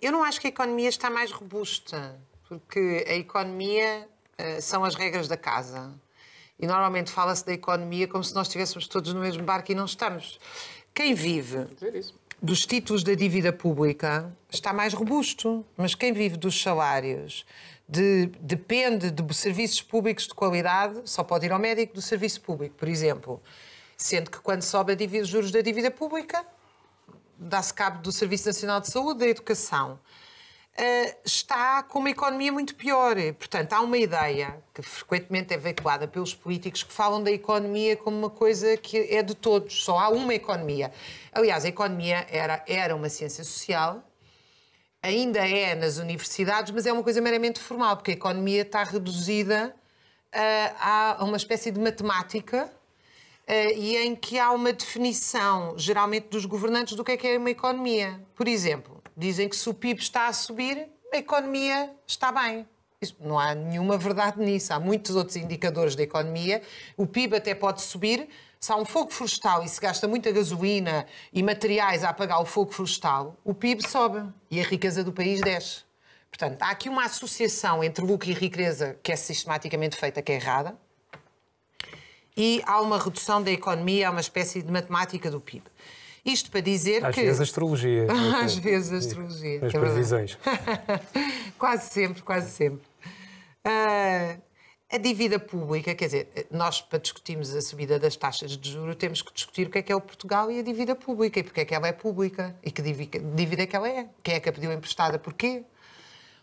eu não acho que a economia está mais robusta, porque a economia uh, são as regras da casa. E normalmente fala-se da economia como se nós estivéssemos todos no mesmo barco e não estamos. Quem vive dos títulos da dívida pública está mais robusto, mas quem vive dos salários, de, depende de serviços públicos de qualidade, só pode ir ao médico do serviço público, por exemplo. Sendo que quando sobe os juros da dívida pública, dá-se cabo do Serviço Nacional de Saúde, da educação, eh, está com uma economia muito pior. Portanto, há uma ideia que frequentemente é veiculada pelos políticos que falam da economia como uma coisa que é de todos, só há uma economia. Aliás, a economia era, era uma ciência social, ainda é nas universidades, mas é uma coisa meramente formal, porque a economia está reduzida a, eh, a uma espécie de matemática eh, e em que há uma definição, geralmente, dos governantes do que é que é uma economia. Por exemplo, dizem que se o PIB está a subir, a economia está bem. Isso, não há nenhuma verdade nisso. Há muitos outros indicadores da economia. O PIB até pode subir. Se há um fogo florestal e se gasta muita gasolina e materiais a apagar o fogo florestal, o PIB sobe e a riqueza do país desce. Portanto, há aqui uma associação entre lucro e riqueza que é sistematicamente feita, que é errada, e há uma redução da economia, há uma espécie de matemática do PIB. Isto para dizer Às que. É Às vezes astrologia. Às vezes astrologia. As é previsões. quase sempre, quase sempre. Uh, a dívida pública, quer dizer, nós para discutirmos a subida das taxas de juros temos que discutir o que é que é o Portugal e a dívida pública e porque é que ela é pública e que dívida é que ela é, quem é que a pediu emprestada, porquê.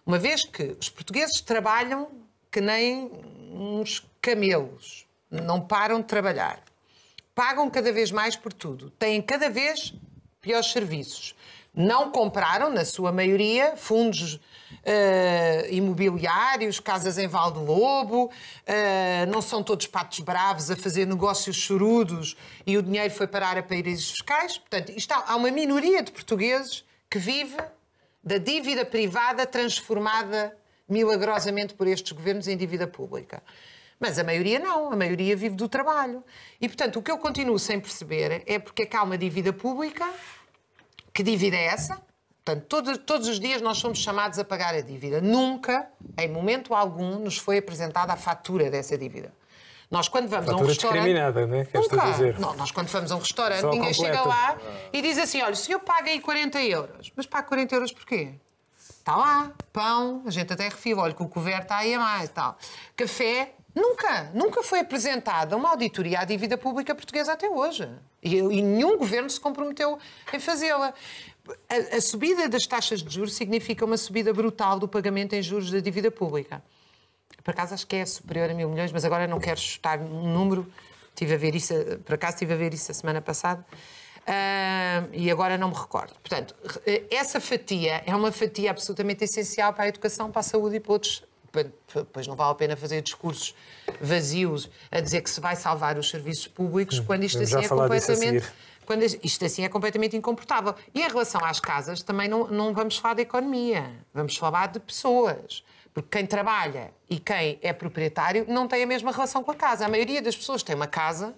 Uma vez que os portugueses trabalham que nem uns camelos, não param de trabalhar, pagam cada vez mais por tudo, têm cada vez piores serviços. Não compraram, na sua maioria, fundos uh, imobiliários, casas em Val do Lobo, uh, não são todos patos bravos a fazer negócios chorudos e o dinheiro foi parar a países fiscais. Portanto, isto, há uma minoria de portugueses que vive da dívida privada transformada milagrosamente por estes governos em dívida pública. Mas a maioria não, a maioria vive do trabalho. E, portanto, o que eu continuo sem perceber é porque é que há uma dívida pública. Que dívida é essa? Portanto, todo, todos os dias nós somos chamados a pagar a dívida. Nunca, em momento algum, nos foi apresentada a fatura dessa dívida. Nós quando vamos a um restaurante. discriminada, não é? Queres nunca. dizer? Não, nós quando vamos a um restaurante, Só ninguém chega lá e diz assim: olha, se eu pago aí 40 euros, mas paga 40 euros porquê? Está lá, pão, a gente até refio, olha que o coberto está aí a mais e tal. Café, Nunca, nunca foi apresentada uma auditoria à dívida pública portuguesa até hoje. E, e nenhum governo se comprometeu em fazê-la. A, a, subida das taxas de juros significa uma subida brutal do pagamento em juros da dívida pública. Por acaso acho que é superior a mil milhões, mas agora não quero chutar um número. Tive a ver isso, por acaso estive a ver isso a semana passada. Uh, e agora não me recordo. Portanto, essa fatia é uma fatia absolutamente essencial para a educação, para a saúde e para outros pois não vale a pena fazer discursos vazios a dizer que se vai salvar os serviços públicos quando isto assim é completamente quando isto assim é completamente incomportável. E em relação às casas, também não, não vamos falar de economia, vamos falar de pessoas. Porque quem trabalha e quem é proprietário não tem a mesma relação com a casa. A maioria das pessoas tem uma casa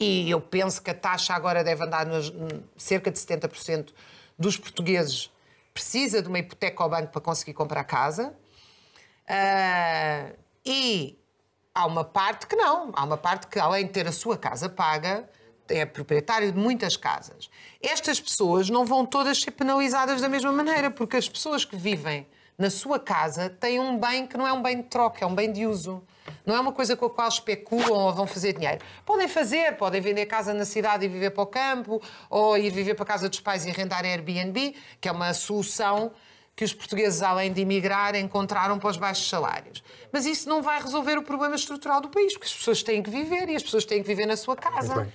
e eu penso que a taxa agora deve andar nos, cerca de 70% dos portugueses precisa de uma hipoteca ao banco para conseguir comprar casa. Uh, e há uma parte que não. Há uma parte que, além de ter a sua casa paga, é proprietário de muitas casas. Estas pessoas não vão todas ser penalizadas da mesma maneira, porque as pessoas que vivem na sua casa têm um bem que não é um bem de troca, é um bem de uso. Não é uma coisa com a qual especulam ou vão fazer dinheiro. Podem fazer, podem vender casa na cidade e viver para o campo, ou ir viver para a casa dos pais e arrendar Airbnb, que é uma solução que os portugueses, além de emigrar, encontraram para os baixos salários. Mas isso não vai resolver o problema estrutural do país, porque as pessoas têm que viver e as pessoas têm que viver na sua casa.